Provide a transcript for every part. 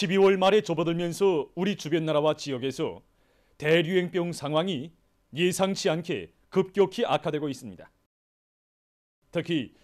12월 말에 접어들면서 우리 주변 나라와 지역에서 대류행병 상황이 예상치 않게 급격히 악화되고 있습니다. 특히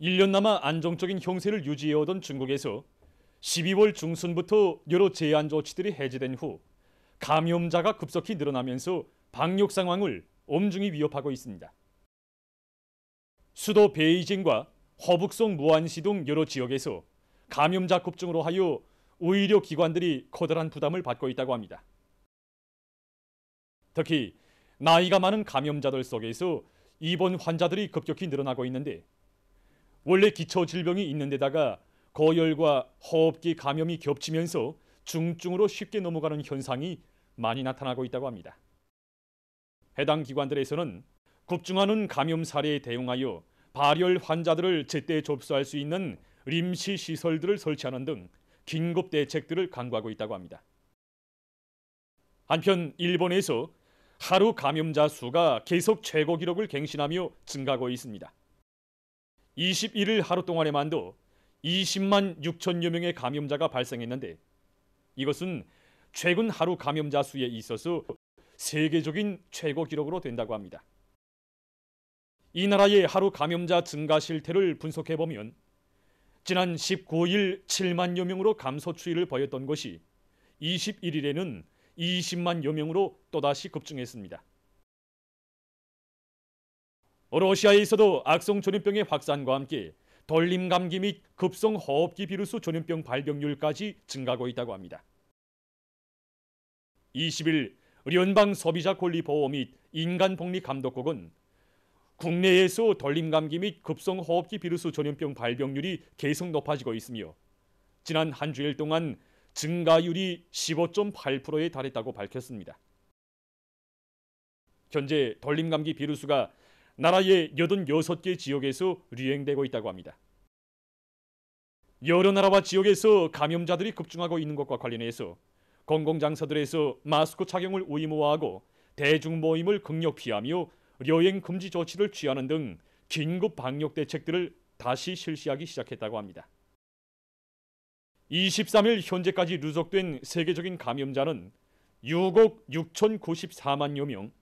1년 남아 안정적인 형세를 유지해오던 중국에서 12월 중순부터 여러 제한 조치들이 해제된 후 감염자가 급속히 늘어나면서 방역 상황을 엄중히 위협하고 있습니다. 수도 베이징과 허북성 무안시 등 여러 지역에서 감염자 급증으로 하여 의료 기관들이 커다란 부담을 받고 있다고 합니다. 특히 나이가 많은 감염자들 속에서 입원 환자들이 급격히 늘어나고 있는데 원래 기초 질병이 있는 데다가 고열과 호흡기 감염이 겹치면서 중증으로 쉽게 넘어가는 현상이 많이 나타나고 있다고 합니다. 해당 기관들에서는 급증하는 감염 사례에 대응하여 발열 환자들을 제때 접수할 수 있는 림시 시설들을 설치하는 등 긴급 대책들을 강구하고 있다고 합니다. 한편 일본에서 하루 감염자 수가 계속 최고 기록을 갱신하며 증가하고 있습니다. 21일 하루 동안에만도 20만 6천여 명의 감염자가 발생했는데 이것은 최근 하루 감염자 수에 있어서 세계적인 최고 기록으로 된다고 합니다. 이 나라의 하루 감염자 증가 실태를 분석해 보면 지난 19일 7만여 명으로 감소 추이를 보였던 것이 21일에는 20만여 명으로 또다시 급증했습니다. 러시아에서도 악성 전염병의 확산과 함께 돌림 감기 및 급성 호흡기 비루스 전염병 발병률까지 증가하고 있다고 합니다. 20일 연방 소비자 권리 보호 및 인간 복리 감독국은 국내에서 돌림감기 및 급성호흡기 비루스 전염병 발병률이 계속 높아지고 있으며 지난 한 주일 동안 증가율이 15.8%에 달했다고 밝혔습니다. 현재 돌림감기 비루스가 나라의 86개 지역에서 유행되고 있다고 합니다. 여러 나라와 지역에서 감염자들이 급증하고 있는 것과 관련해서 공공장소들에서 마스크 착용을 의무화하고 대중 모임을 극력 피하며 여행 금지 조치를 취하는 등 긴급 방역 대책들을 다시 실시하기 시작했다고 합니다. 23일 현재까지 누적된 세계적인 감염자는 6억 6,094만여 명,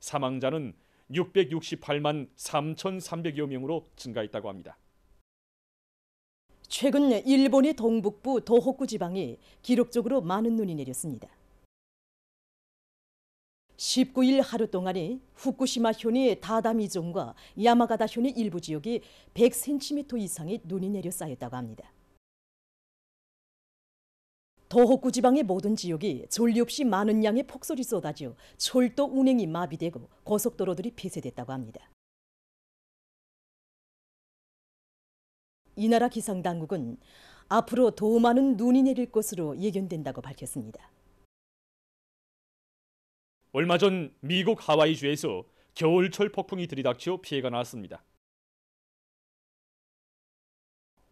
사망자는 668만 3,300여 명으로 증가했다고 합니다. 최근 일본의 동북부 도호쿠 지방이 기록적으로 많은 눈이 내렸습니다. 19일 하루 동안에 후쿠시마 현의 다다미존과 야마가다 현의 일부 지역이 100cm 이상의 눈이 내려 쌓였다고 합니다. 도호쿠 지방의 모든 지역이 졸리 없이 많은 양의 폭설이 쏟아져 철도 운행이 마비되고 고속도로들이 폐쇄됐다고 합니다. 이 나라 기상당국은 앞으로 더 많은 눈이 내릴 것으로 예견된다고 밝혔습니다. 얼마 전 미국 하와이주에서 겨울철 폭풍이 들이닥쳐 피해가 났습니다.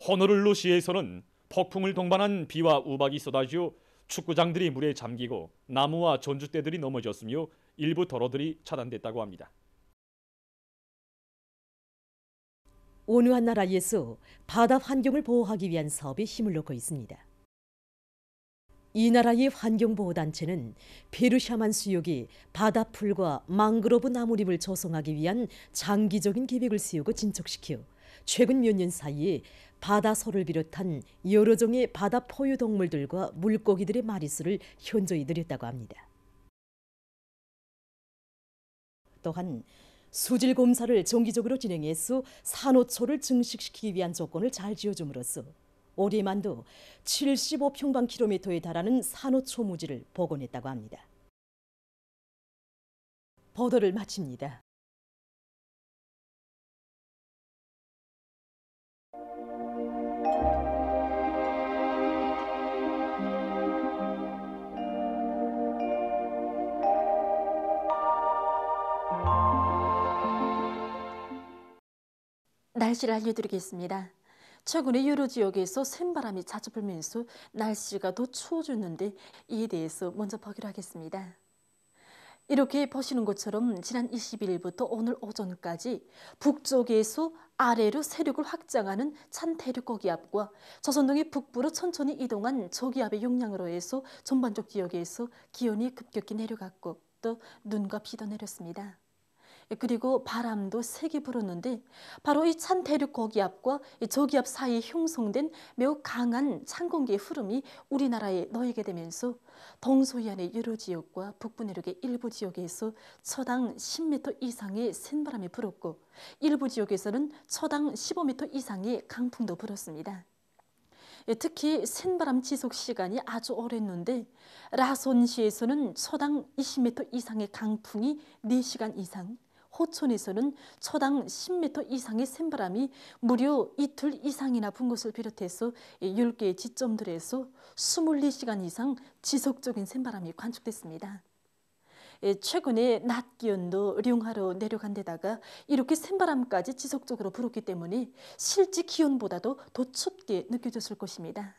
호놀룰루시에서는 폭풍을 동반한 비와 우박이 쏟아져 축구장들이 물에 잠기고 나무와 전주대들이 넘어졌으며 일부 도로들이 차단됐다고 합니다. 온유한 나라에서 바다 환경을 보호하기 위한 사업에 힘을 넣고 있습니다. 이 나라의 환경보호단체는 페르샤만 수욕이 바다풀과 망그로브 나무림을 조성하기 위한 장기적인 계획을 세우고 진척시켜 최근 몇 년 사이에 바다소를 비롯한 여러 종의 바다 포유 동물들과 물고기들의 마리수를 현저히 늘렸다고 합니다. 또한 수질 검사를 정기적으로 진행해서 산호초를 증식시키기 위한 조건을 잘 지어줌으로써 오리만도 75평방킬로미터에 달하는 산호초 무지를 복원했다고 합니다. 보도를 마칩니다. 날씨를 알려드리겠습니다. 최근에 여러 지역에서 센바람이 자주 불면서 날씨가 더 추워졌는데 이에 대해서 먼저 보기로 하겠습니다. 이렇게 보시는 것처럼 지난 21일부터 오늘 오전까지 북쪽에서 아래로 세력을 확장하는 찬 대륙 고기압과 저선동의 북부로 천천히 이동한 저기압의 영향으로 해서 전반적 지역에서 기온이 급격히 내려갔고 또 눈과 비도 내렸습니다. 그리고 바람도 세게 불었는데 바로 이 찬 대륙 고기압과 저기압 사이에 형성된 매우 강한 찬 공기의 흐름이 우리나라에 놓이게 되면서 동서해안의 여러 지역과 북부 내륙의 일부 지역에서 초당 10m 이상의 센바람이 불었고 일부 지역에서는 초당 15m 이상의 강풍도 불었습니다. 예, 특히 센바람 지속 시간이 아주 오랬는데 라손시에서는 초당 20m 이상의 강풍이 4시간 이상, 호촌에서는 초당 10m 이상의 센바람이 무려 이틀 이상이나 분 것을 비롯해서 10개의 지점들에서 24시간 이상 지속적인 센바람이 관측됐습니다. 예, 최근에 낮 기온도 령하로 내려간 데다가 이렇게 센바람까지 지속적으로 불었기 때문에 실제 기온보다도 더 춥게 느껴졌을 것입니다.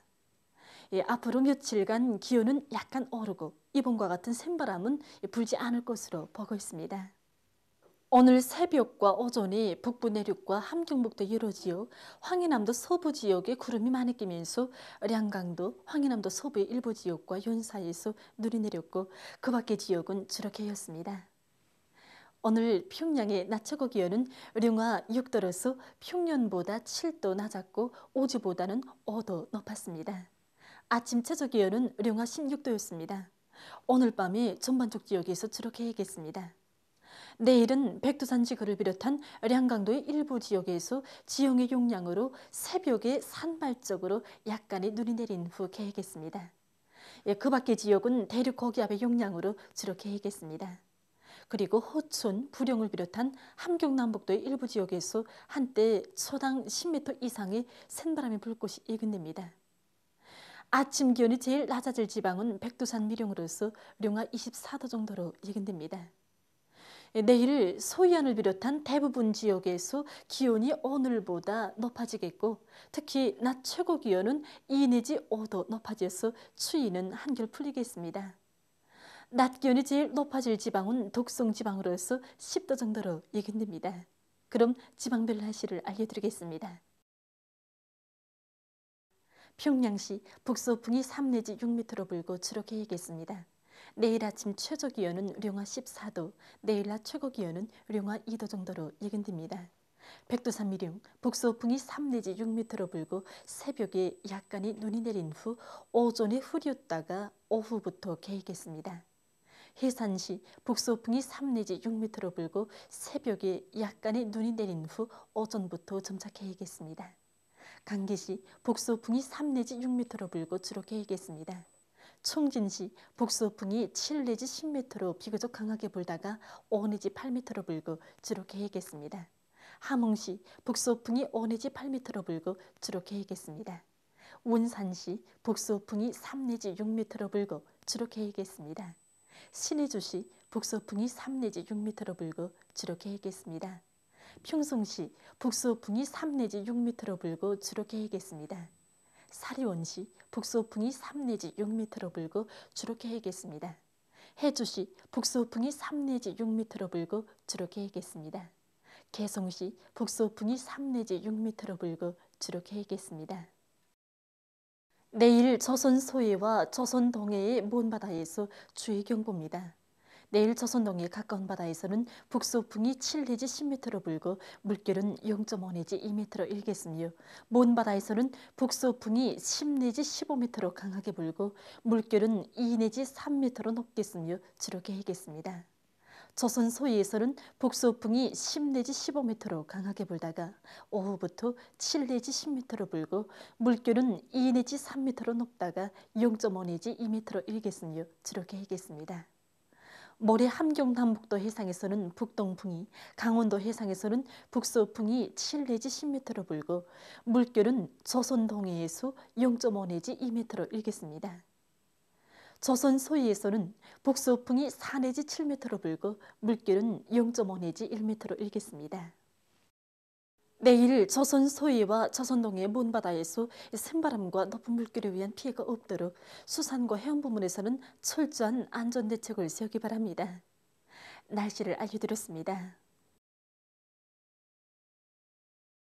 예, 앞으로 며칠간 기온은 약간 오르고 이번과 같은 센바람은 불지 않을 것으로 보고 있습니다. 오늘 새벽과 오전에 북부 내륙과 함경북도 유로지역, 황해남도 서부 지역에 구름이 많이 끼면서 량강도, 황해남도 서부의 일부 지역과 연사에서 눈이 내렸고 그 밖의 지역은 주력해였습니다. 오늘 평양의 낮 최고 기온은 영하 6도로서 평년보다 7도 낮았고 오지보다는 5도 높았습니다. 아침 최저 기온은 영하 16도였습니다. 오늘 밤이 전반적 지역에서 주력해겠습니다 내일은 백두산지구를 비롯한 량강도의 일부 지역에서 지형의 용량으로 새벽에 산발적으로 약간의 눈이 내린 후계획했습니다 예, 그 밖의 지역은 대륙 거기압의 용량으로 주로 개획했습니다. 그리고 호촌, 부령을 비롯한 함경남북도의 일부 지역에서 한때 초당 10m 이상의 센바람이 불 곳이 예견됩니다. 아침 기온이 제일 낮아질 지방은 백두산 미령으로서 령하 24도 정도로 예견됩니다. 내일 소이안을 비롯한 대부분 지역에서 기온이 오늘보다 높아지겠고 특히 낮 최고 기온은 2 내지 5도 높아져서 추위는 한결 풀리겠습니다. 낮 기온이 제일 높아질 지방은 독성 지방으로서 10도 정도로 예견됩니다. 그럼 지방별 날씨를 알려드리겠습니다. 평양시 북서풍이 3 내지 6m로 불고 주로 계획했습니다. 내일 아침 최저 기온은 령하 14도, 내일 낮 최고 기온은 령하 2도 정도로 예견됩니다. 백두산 미령, 북서풍이 3 내지 6m로 불고 새벽에 약간의 눈이 내린 후 오전에 흐렸다가 오후부터 개이겠습니다. 해산시 북서풍이 3 내지 6m로 불고 새벽에 약간의 눈이 내린 후 오전부터 점차 개이겠습니다. 강계시 북서풍이 3 내지 6m로 불고 주로 개이겠습니다. 총진시 북서풍이 7 내지 10m로 비교적 강하게 불다가 5 내지 8m로 불고 주로 계획했습니다 함흥시 북서풍이 5 내지 8m로 불고 주로 계획했습니다 운산시 북서풍이 3 내지 6m로 불고 주로 계획했습니다 신해주시 북서풍이 3 내지 6m로 불고 주로 계획했습니다 평성시 북서풍이 3 내지 6m로 불고 주로 계획했습니다 사리원시 북서풍이 3 내지 6m로 불고 주로 개이겠습니다. 해주시 북서풍이 3 내지 6m로 불고 주로 개이겠습니다. 개성시 북서풍이 3 내지 6m로 불고 주로 개이겠습니다. 내일 조선 소해와 조선 동해의 먼바다에서 주의경보입니다. 내일 저선동의 가까운 바다에서는 북서풍이 7 내지 10m로 불고 물결은 0.5 내지 2m로 일겠으며 먼 바다에서는 북서풍이 10 내지 15m로 강하게 불고 물결은 2 내지 3m로 높겠으며 주로 개이겠습니다. 조선 소위에서는 북서풍이 10 내지 15m로 강하게 불다가 오후부터 7 내지 10m로 불고 물결은 2 내지 3m로 높다가 0.5 내지 2m로 일겠으며 주로 개이겠습니다. 모레 함경남북도 해상에서는 북동풍이, 강원도 해상에서는 북서풍이 7 내지 10m로 불고 물결은 조선 동해에서 0.5 내지 2m로 일겠습니다. 조선 소해에서는 북서풍이 4 내지 7m로 불고 물결은 0.5 내지 1m로 일겠습니다. 내일 조선 소위와 조선동의문바다에서생바람과 높은 물결에 의한 피해가 없도록 수산과 해양 부문에서는 철저한 안전 대책을 세우기 바랍니다. 날씨를 알려드렸습니다.